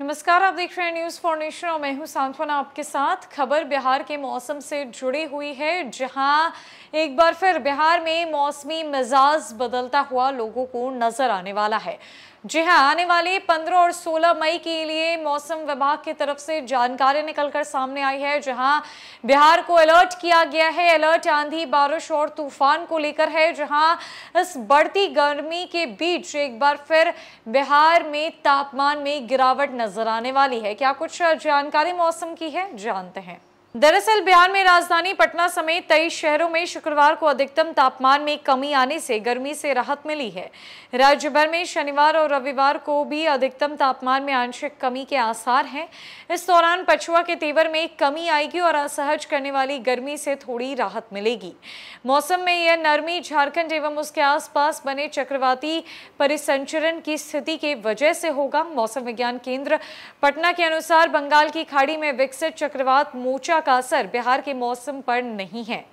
नमस्कार आप देख रहे हैं न्यूज़ फॉर नेशन और मैं हूँ सांत्वना आपके साथ खबर बिहार के मौसम से जुड़ी हुई है जहां एक बार फिर बिहार में मौसमी मिजाज बदलता हुआ लोगों को नजर आने वाला है जी हाँ आने वाले 15 और 16 मई के लिए मौसम विभाग की तरफ से जानकारी निकलकर सामने आई है जहां बिहार को अलर्ट किया गया है अलर्ट आंधी बारिश और तूफान को लेकर है जहां इस बढ़ती गर्मी के बीच एक बार फिर बिहार में तापमान में गिरावट नजर नजर आने वाली है क्या कुछ जानकारी मौसम की है जानते हैं दरअसल बिहार में राजधानी पटना समेत तेईस शहरों में शुक्रवार को अधिकतम तापमान में कमी आने से गर्मी से राहत मिली है राज्य भर में शनिवार और रविवार को भी अधिकतम तापमान में आंशिक कमी के आसार हैं इस दौरान पछुआ के तेवर में कमी आएगी और असहज करने वाली गर्मी से थोड़ी राहत मिलेगी मौसम में यह नरमी झारखंड एवं उसके आसपास बने चक्रवाती परिसंचरण की स्थिति के वजह से होगा मौसम विज्ञान केंद्र पटना के अनुसार बंगाल की खाड़ी में विकसित चक्रवात मोचा का असर बिहार के मौसम पर नहीं है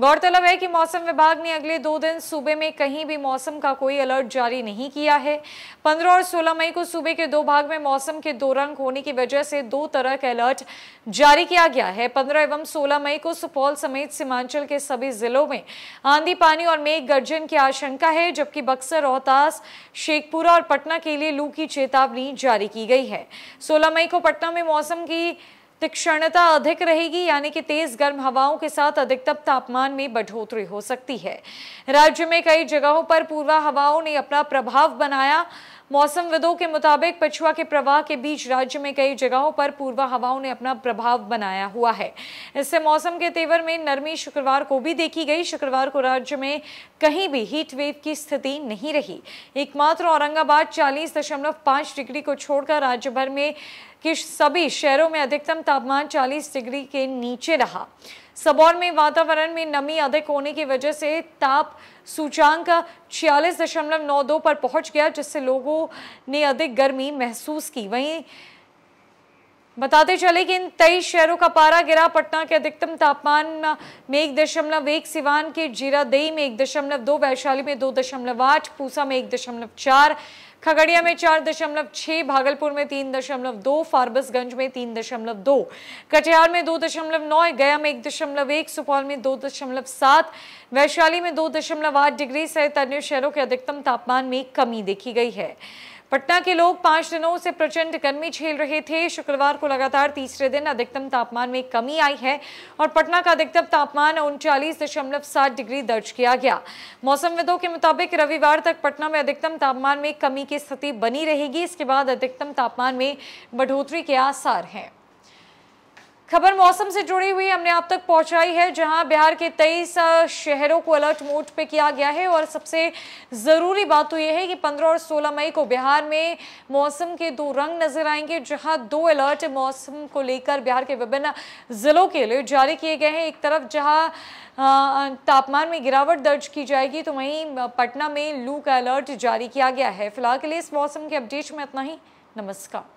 गौरतलब है कि मौसम विभाग ने अगले दो दिन सूबे में कहीं भी मौसम का कोई अलर्ट जारी नहीं किया है 15 और 16 मई को सूबे के दो भाग में मौसम के दो रंग होने की वजह से दो तरह के अलर्ट जारी किया गया है 15 एवं 16 मई को सुपौल समेत सीमांचल के सभी जिलों में आंधी पानी और मेघ गर्जन की आशंका है जबकि बक्सर रोहतास शेखपुरा और पटना के लिए लू की चेतावनी जारी की गई है सोलह मई को पटना में मौसम की तीक्षणता अधिक रहेगी यानी कि तेज गर्म हवाओं के साथ अधिकतम तापमान में बढ़ोतरी हो सकती है राज्य में कई जगहों पर पूर्वा हवाओं ने अपना प्रभाव बनाया मौसम विदो के मुताबिक पछुआ के प्रवाह के बीच राज्य में कई जगहों पर पूर्वा हवाओं ने अपना प्रभाव बनाया हुआ है इससे मौसम के तेवर में नरमी शुक्रवार को भी देखी गई शुक्रवार को राज्य में कहीं भी हीट वेव की स्थिति नहीं रही एकमात्र औरंगाबाद चालीस दशमलव पाँच डिग्री को छोड़कर राज्य भर में कि सभी शहरों में अधिकतम तापमान 40 डिग्री के नीचे रहा सबौर में वातावरण में नमी अधिक होने की वजह से ताप सूचांक छियालीस दशमलव नौ दो पर पहुंच गया जिससे लोगों ने अधिक गर्मी महसूस की वहीं बताते चले कि इन तेईस शहरों का पारा गिरा पटना के अधिकतम तापमान में एक दशमलव एक सिवान के जीरादेई में एक दशमलव दो वैशाली में दो दशमलव आठ पूसा में एक दशमलव चार खगड़िया में चार दशमलव छह भागलपुर में तीन दशमलव दो फारबसगंज में तीन दशमलव दो कटिहार में दो दशमलव नौ गया में एक दशमलव एक सुपौल में दो दशमलव सात वैशाली में दो दशमलव आठ डिग्री सहित अन्य शहरों के अधिकतम तापमान में कमी देखी गई है पटना के लोग पांच दिनों से प्रचंड गर्मी झेल रहे थे शुक्रवार को लगातार तीसरे दिन अधिकतम तापमान में कमी आई है और पटना का अधिकतम तापमान उनचालीस दशमलव सात डिग्री दर्ज किया गया मौसमविदों के मुताबिक रविवार तक पटना में अधिकतम तापमान में कमी की स्थिति बनी रहेगी इसके बाद अधिकतम तापमान में बढ़ोतरी के आसार हैं खबर मौसम से जुड़ी हुई हमने आप तक पहुंचाई है जहां बिहार के तेईस शहरों को अलर्ट मोड पे किया गया है और सबसे ज़रूरी बात तो यह है कि 15 और 16 मई को बिहार में मौसम के दो रंग नजर आएंगे जहां दो अलर्ट मौसम को लेकर बिहार के विभिन्न ज़िलों के लिए जारी किए गए हैं एक तरफ जहाँ तापमान में गिरावट दर्ज की जाएगी तो वहीं पटना में लू का अलर्ट जारी किया गया है फिलहाल के लिए इस मौसम के अपडेट में इतना ही नमस्कार